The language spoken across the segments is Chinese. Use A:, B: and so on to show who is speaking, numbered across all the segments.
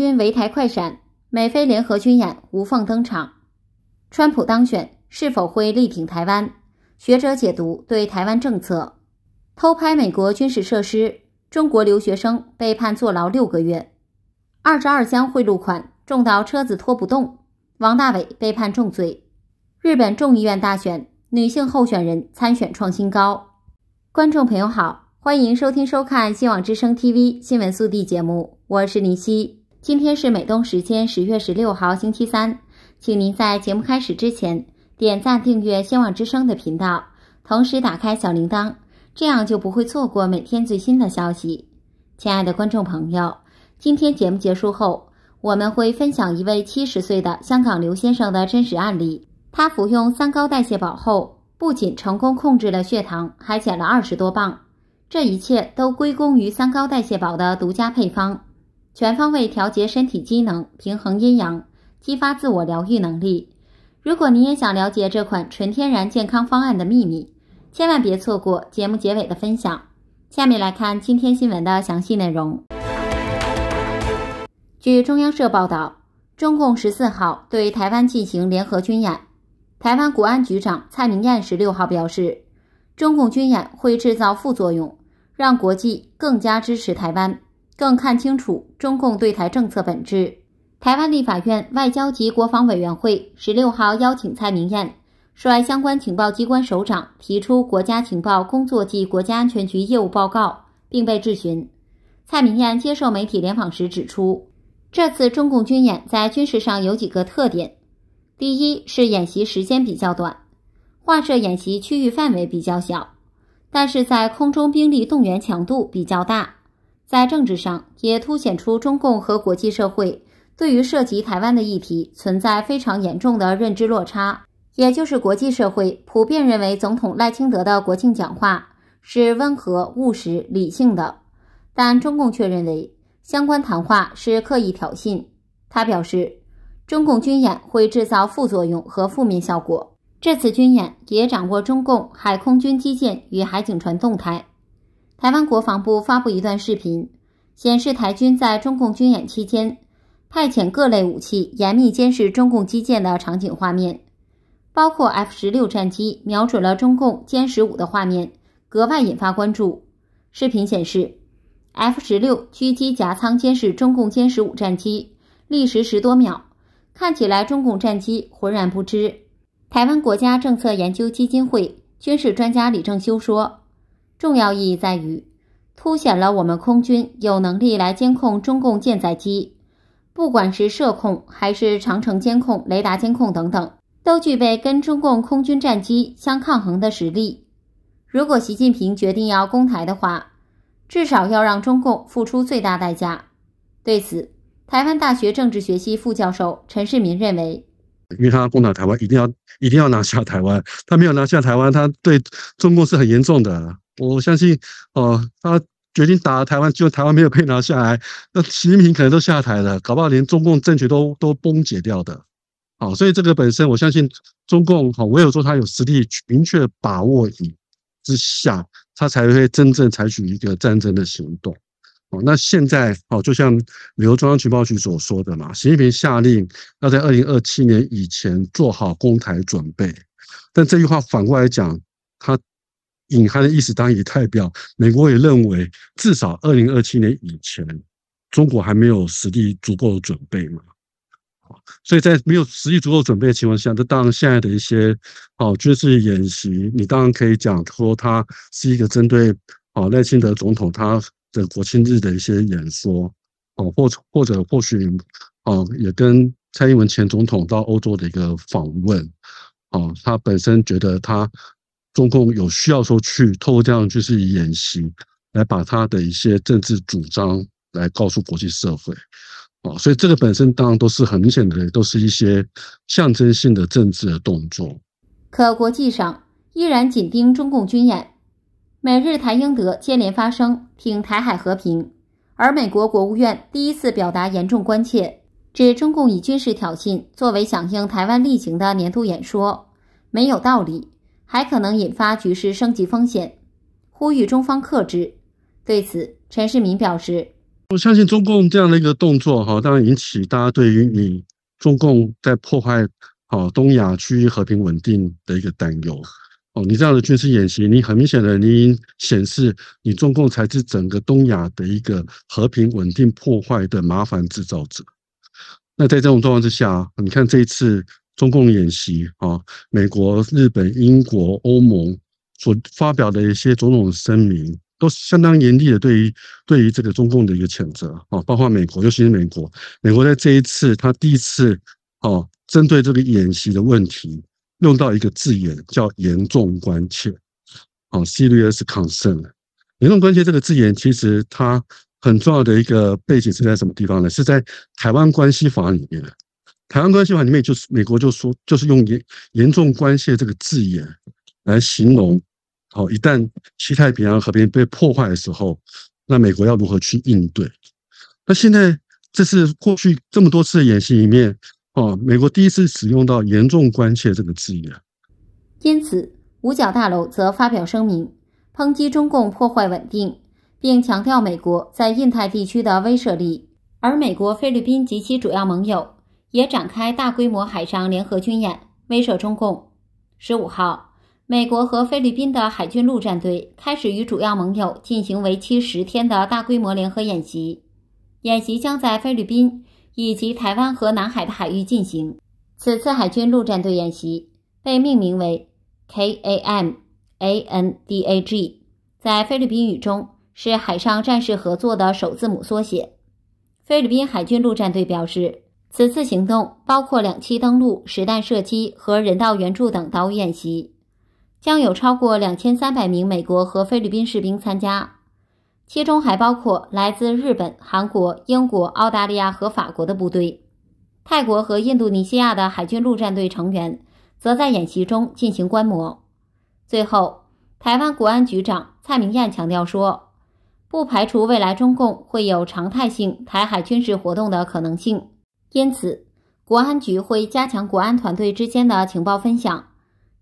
A: 军围台快闪，美菲联合军演无缝登场。川普当选是否会力挺台湾？学者解读对台湾政策。偷拍美国军事设施，中国留学生被判坐牢六个月。二十二箱贿赂款，重到车子拖不动。王大伟被判重罪。日本众议院大选，女性候选人参选创新高。观众朋友好，欢迎收听收看新网之声 TV 新闻速递节目，我是林夕。今天是美东时间十月十六号星期三，请您在节目开始之前点赞订阅“希望之声”的频道，同时打开小铃铛，这样就不会错过每天最新的消息。亲爱的观众朋友，今天节目结束后，我们会分享一位七十岁的香港刘先生的真实案例。他服用三高代谢宝后，不仅成功控制了血糖，还减了二十多磅，这一切都归功于三高代谢宝的独家配方。全方位调节身体机能，平衡阴阳，激发自我疗愈能力。如果你也想了解这款纯天然健康方案的秘密，千万别错过节目结尾的分享。下面来看今天新闻的详细内容。据中央社报道，中共十四号对台湾进行联合军演，台湾国安局长蔡明彦十六号表示，中共军演会制造副作用，让国际更加支持台湾。更看清楚中共对台政策本质。台湾立法院外交及国防委员会十六号邀请蔡明燕率相关情报机关首长提出国家情报工作及国家安全局业务报告，并被质询。蔡明燕接受媒体联访时指出，这次中共军演在军事上有几个特点：第一是演习时间比较短，划设演习区域范围比较小，但是在空中兵力动员强度比较大。在政治上，也凸显出中共和国际社会对于涉及台湾的议题存在非常严重的认知落差。也就是国际社会普遍认为总统赖清德的国庆讲话是温和、务实、理性的，但中共却认为相关谈话是刻意挑衅。他表示，中共军演会制造副作用和负面效果。这次军演也掌握中共海空军基建与海警船动态。台湾国防部发布一段视频，显示台军在中共军演期间派遣各类武器严密监视中共基建的场景画面，包括 F 十六战机瞄准了中共歼十五的画面，格外引发关注。视频显示，F 十六狙击夹舱监视中共歼十五战机，历时十多秒，看起来中共战机浑然不知。台湾国家政策研究基金会军事专家李正修说。重要意义在于，凸显了我们空军有能力来监控中共舰载机，不管是射控还是长城监控、雷达监控等等，都具备跟中共空军战机相抗衡的实力。如果习近平决定要攻台的话，至少要让中共付出最大代价。对此，台湾大学政治学系副教授陈世民认为，
B: 因为他攻打台湾，一定要一定要拿下台湾，他没有拿下台湾，他对中共是很严重的。我相信，呃，他决定打台湾，就果台湾没有被拿下来，那习近平可能都下台了，搞不好连中共政权都都崩解掉的。好，所以这个本身，我相信中共好，唯有说他有实力、明确把握以之下，他才会真正采取一个战争的行动。好，那现在好，就像刘国中央情报局所说的嘛，习近平下令要在二零二七年以前做好攻台准备，但这句话反过来讲，他。隐含的意思当然也代表美国也认为，至少二零二七年以前，中国还没有实力足够的准备嘛。所以在没有实力足够准备的情况下，那当然现在的一些哦军事演习，你当然可以讲说它是一个针对哦赖清德总统他的国庆日的一些演说哦，或或者或许哦也跟蔡英文前总统到欧洲的一个访问哦，他本身觉得他。中共有需要说去透过这样就是演习，来把他的一些政治主张来告诉国际社会，啊，所以这个本身当然都是很明显的，都是一些象征性的政治的动作。
A: 可国际上依然紧盯中共军演，美日台英德接连发声，挺台海和平，而美国国务院第一次表达严重关切，指中共以军事挑衅作为响应台湾例行的年度演说没有道理。还可能引发局势升级风险，呼吁中方克制。对此，陈世民表示：“
B: 我相信中共这样的一个动作，哈，当然引起大家对于你中共在破坏好东亚区域和平稳定的一个担忧。哦，你这样的军事演习，你很明显的，你显示你中共才是整个东亚的一个和平稳定破坏的麻烦制造者。那在这种状况之下，你看这一次。”中共演习啊，美国、日本、英国、欧盟所发表的一些种种声明，都相当严厉的对于对于这个中共的一个谴责啊，包括美国，尤其是美国，美国在这一次他第一次啊，针对这个演习的问题，用到一个字眼叫“严重关切”啊，C R S concern。严重关切这个字眼，其实它很重要的一个背景是在什么地方呢？是在台湾关系法里面的。《台湾关系法》里面就是美国就说，就是用“严严重关切”这个字眼来形容。好，一旦西太平洋和平被破坏的时候，那美国要如何去应对？那现在这是过去这么多次演习里面，哦，美国第一次使用到“严重关切”这个字眼。
A: 因此，五角大楼则发表声明，抨击中共破坏稳定，并强调美国在印太地区的威慑力。而美国、菲律宾及其主要盟友。也展开大规模海上联合军演，威慑中共。十五号，美国和菲律宾的海军陆战队开始与主要盟友进行为期十天的大规模联合演习，演习将在菲律宾以及台湾和南海的海域进行。此次海军陆战队演习被命名为 KAMANDAG，在菲律宾语中是“海上战士合作”的首字母缩写。菲律宾海军陆战队表示。此次行动包括两栖登陆、实弹射击和人道援助等岛屿演习，将有超过两千三百名美国和菲律宾士兵参加，其中还包括来自日本、韩国、英国、澳大利亚和法国的部队。泰国和印度尼西亚的海军陆战队成员则在演习中进行观摩。最后，台湾国安局长蔡明燕强调说，不排除未来中共会有常态性台海军事活动的可能性。因此，国安局会加强国安团队之间的情报分享，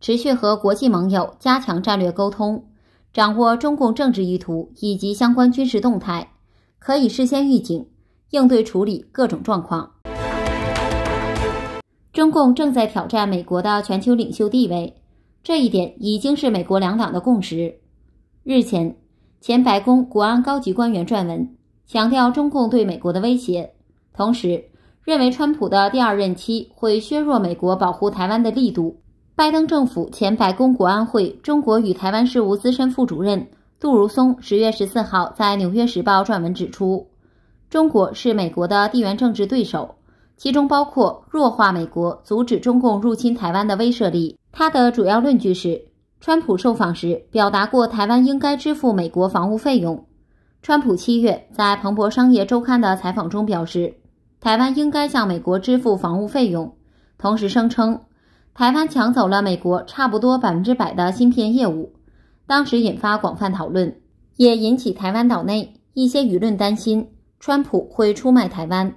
A: 持续和国际盟友加强战略沟通，掌握中共政治意图以及相关军事动态，可以事先预警，应对处理各种状况。中共正在挑战美国的全球领袖地位，这一点已经是美国两党的共识。日前，前白宫国安高级官员撰文，强调中共对美国的威胁，同时。认为，川普的第二任期会削弱美国保护台湾的力度。拜登政府前白宫国安会中国与台湾事务资深副主任杜如松十月十四号在《纽约时报》撰文指出，中国是美国的地缘政治对手，其中包括弱化美国阻止中共入侵台湾的威慑力。他的主要论据是，川普受访时表达过台湾应该支付美国防务费用。川普七月在《彭博商业周刊》的采访中表示。台湾应该向美国支付防务费用，同时声称台湾抢走了美国差不多百分之百的芯片业务。当时引发广泛讨论，也引起台湾岛内一些舆论担心，川普会出卖台湾。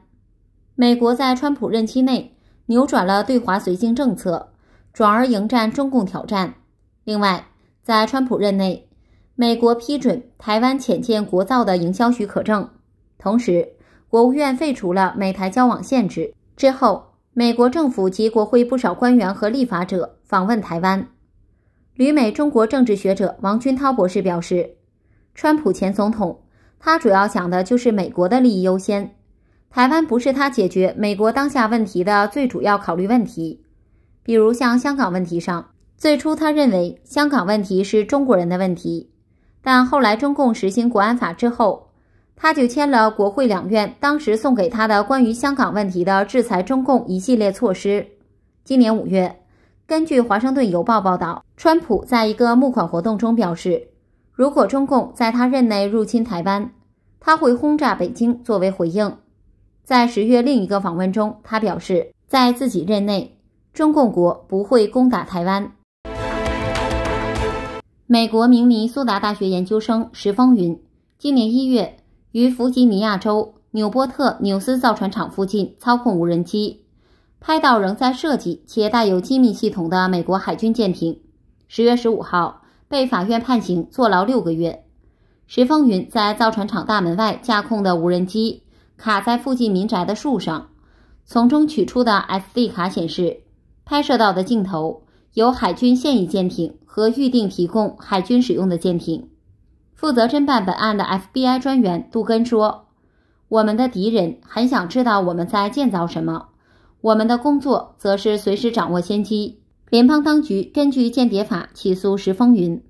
A: 美国在川普任期内扭转了对华绥靖政策，转而迎战中共挑战。另外，在川普任内，美国批准台湾浅见国造的营销许可证，同时。国务院废除了美台交往限制之后，美国政府及国会不少官员和立法者访问台湾。旅美中国政治学者王军涛博士表示，川普前总统他主要讲的就是美国的利益优先，台湾不是他解决美国当下问题的最主要考虑问题。比如像香港问题上，最初他认为香港问题是中国人的问题，但后来中共实行国安法之后。他就签了国会两院当时送给他的关于香港问题的制裁中共一系列措施。今年五月，根据《华盛顿邮报》报道，川普在一个募款活动中表示，如果中共在他任内入侵台湾，他会轰炸北京作为回应。在十月另一个访问中，他表示，在自己任内，中共国不会攻打台湾。美国明尼苏达大学研究生石峰云今年一月。于弗吉尼亚州纽波特纽斯造船厂附近操控无人机，拍到仍在设计且带有机密系统的美国海军舰艇。十月十五号被法院判刑，坐牢六个月。石风云在造船厂大门外架空的无人机卡在附近民宅的树上，从中取出的 SD 卡显示，拍摄到的镜头有海军现役舰艇和预定提供海军使用的舰艇。负责侦办本案的 FBI 专员杜根说：“我们的敌人很想知道我们在建造什么。我们的工作则是随时掌握先机。”联邦当局根据《间谍法》起诉石风云，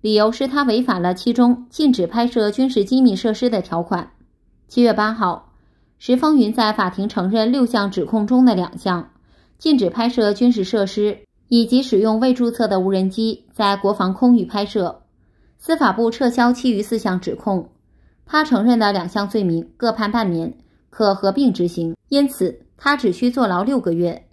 A: 理由是他违反了其中禁止拍摄军事机密设施的条款。七月八号，石风云在法庭承认六项指控中的两项：禁止拍摄军事设施，以及使用未注册的无人机在国防空域拍摄。司法部撤销其余四项指控，他承认的两项罪名各判半年，可合并执行，因此他只需坐牢六个月。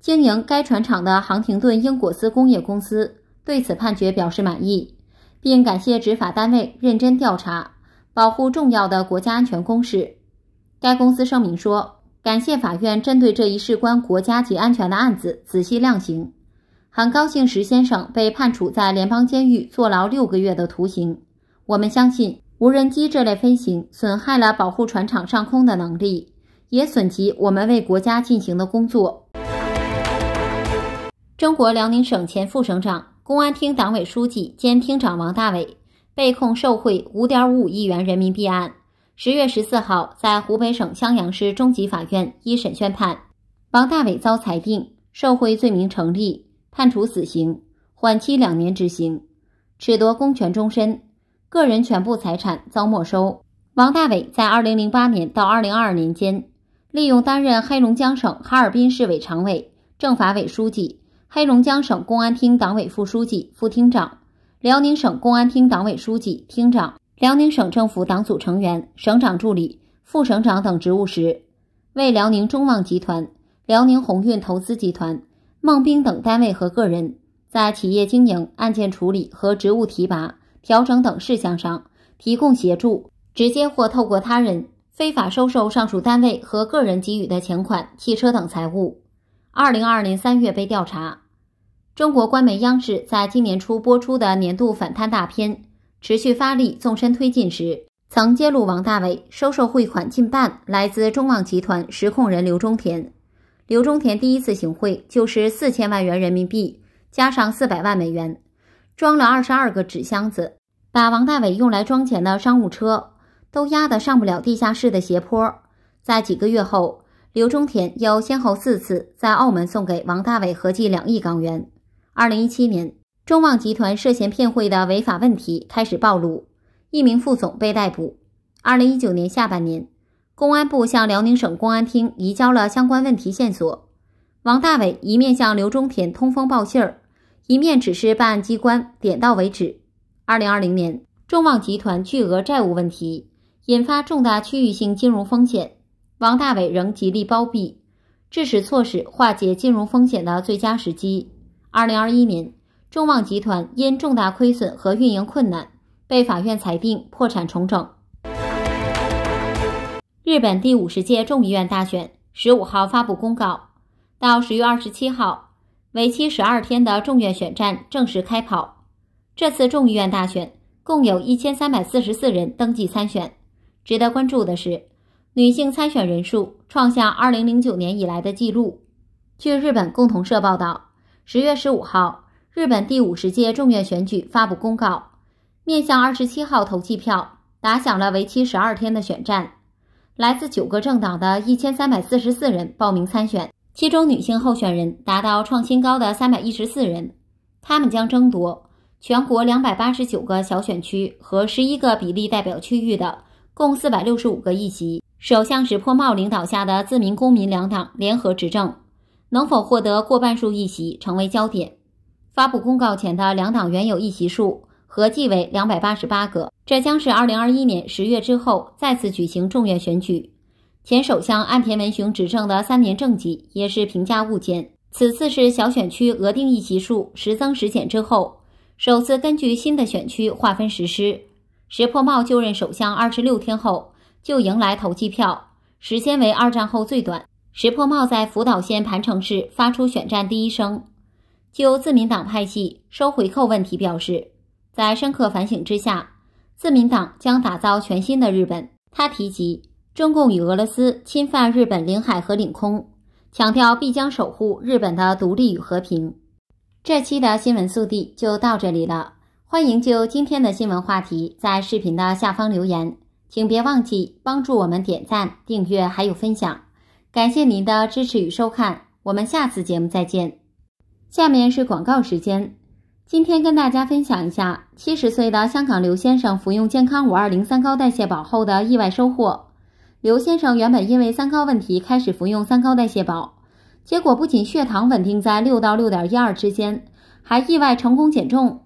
A: 经营该船厂的杭廷顿英国斯工业公司对此判决表示满意，并感谢执法单位认真调查，保护重要的国家安全公事。该公司声明说：“感谢法院针对这一事关国家及安全的案子仔细量刑。”很高兴，石先生被判处在联邦监狱坐牢六个月的徒刑。我们相信，无人机这类飞行损害了保护船厂上空的能力，也损及我们为国家进行的工作。中国辽宁省前副省长、公安厅党委书记兼厅长王大伟被控受贿五点五五亿元人民币案，十月十四号在湖北省襄阳市中级法院一审宣判，王大伟遭裁定受贿罪名成立。判处死刑，缓期两年执行，褫夺公权终身，个人全部财产遭没收。王大伟在二零零八年到二零二二年间，利用担任黑龙江省哈尔滨市委常委、政法委书记，黑龙江省公安厅党委副书记、副厅长，辽宁省公安厅党委书记、厅长，辽宁省政府党组成员、省长助理、副省长等职务时，为辽宁中旺集团、辽宁鸿运投资集团。孟兵等单位和个人在企业经营、案件处理和职务提拔、调整等事项上提供协助，直接或透过他人非法收受上述单位和个人给予的钱款、汽车等财物。二零二零三月被调查。中国官媒央视在今年初播出的年度反贪大片《持续发力，纵深推进》时，曾揭露王大伟收受贿款近半来自中网集团实控人刘忠田。刘忠田第一次行贿就是四千万元人民币，加上四百万美元，装了二十二个纸箱子，把王大伟用来装钱的商务车都压得上不了地下室的斜坡。在几个月后，刘忠田又先后四次在澳门送给王大伟合计两亿港元。二零一七年，中旺集团涉嫌骗汇的违法问题开始暴露，一名副总被逮捕。二零一九年下半年。公安部向辽宁省公安厅移交了相关问题线索。王大伟一面向刘忠田通风报信儿，一面指示办案机关点到为止。二零二零年，众望集团巨额债务问题引发重大区域性金融风险，王大伟仍极力包庇，致使错失化解金融风险的最佳时机。二零二一年，众望集团因重大亏损和运营困难，被法院裁定破产重整。日本第五十届众议院大选十五号发布公告，到十月二十七号，为期十二天的众院选战正式开跑。这次众议院大选共有一千三百四十四人登记参选。值得关注的是，女性参选人数创下二零零九年以来的记录。据日本共同社报道，十月十五号，日本第五十届众院选举发布公告，面向二十七号投计票，打响了为期十二天的选战。来自九个政党的1344人报名参选，其中女性候选人达到创新高的314人。他们将争夺全国289个小选区和11个比例代表区域的共465个议席。首相石破茂领导下的自民、公民两党联合执政，能否获得过半数议席成为焦点。发布公告前的两党原有议席数。合计为两百八十八个，这将是二零二一年十月之后再次举行众院选举。前首相岸田文雄执政的三年政绩也是评价物件。此次是小选区额定议席数十增十减之后，首次根据新的选区划分实施。石破茂就任首相二十六天后就迎来投机票，时间为二战后最短。石破茂在福岛县磐城市发出选战第一声，就自民党派系收回扣问题表示。在深刻反省之下，自民党将打造全新的日本。他提及中共与俄罗斯侵犯日本领海和领空，强调必将守护日本的独立与和平。这期的新闻速递就到这里了，欢迎就今天的新闻话题在视频的下方留言，请别忘记帮助我们点赞、订阅还有分享，感谢您的支持与收看，我们下次节目再见。下面是广告时间。今天跟大家分享一下七十岁的香港刘先生服用健康五二零三高代谢宝后的意外收获。刘先生原本因为三高问题开始服用三高代谢宝，结果不仅血糖稳定在六到六点一二之间，还意外成功减重。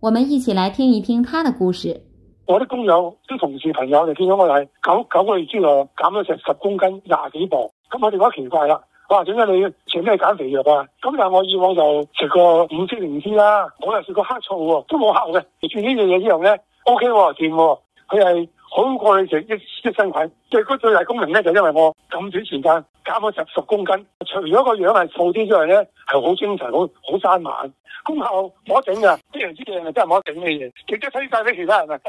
A: 我们一起来听一听他的故事。
C: 我的工友、啲同事、朋友就见到我，就系九九个月之内减咗成十公斤、廿几磅，咁我哋觉得奇怪啦。哇！总解你食咩减肥药啊？咁但系我以往就食个五色灵芝啦，我又食个黑醋喎，都冇效嘅。食呢样嘢之後咧，O K 喎，掂喎，佢系好过你食一益生菌。最嗰最大功能咧，就因为我咁短时间减咗十十公斤，除咗个样系胖啲之外咧，系好精神，好好生猛，功效唔可整噶，之样嘢真系唔得整嘅嘢，直接推晒俾其他人啊！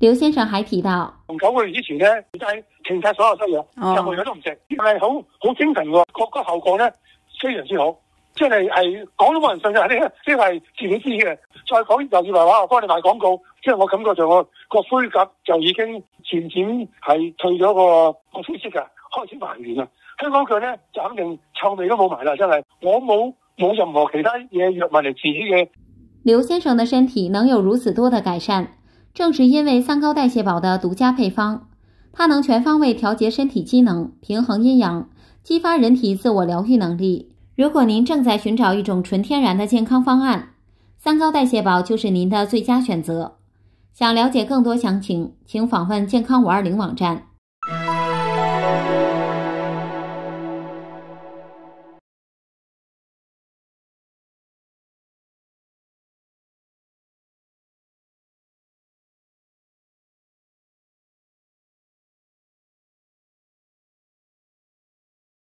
A: 刘先生喺提到，
C: 同九个月之前咧，真停曬所有西入，任何嘢都唔食，係好好精神喎。個個效果咧非常之好，即係係講都冇人信，就呢個，即係自己知嘅。再講又以為我幫你賣廣告，即係我感覺就我個灰甲就已經漸漸係退咗個灰色嘅，開始還原啦。香港腳咧就肯定臭味都冇埋啦，真係我冇冇任何其他嘢藥物嚟治嘅。
A: 劉先生嘅身體能有如此多的改善，正是因為三高代謝寶的獨家配方。它能全方位调节身体机能，平衡阴阳，激发人体自我疗愈能力。如果您正在寻找一种纯天然的健康方案，三高代谢宝就是您的最佳选择。想了解更多详情，请访问健康五二零网站。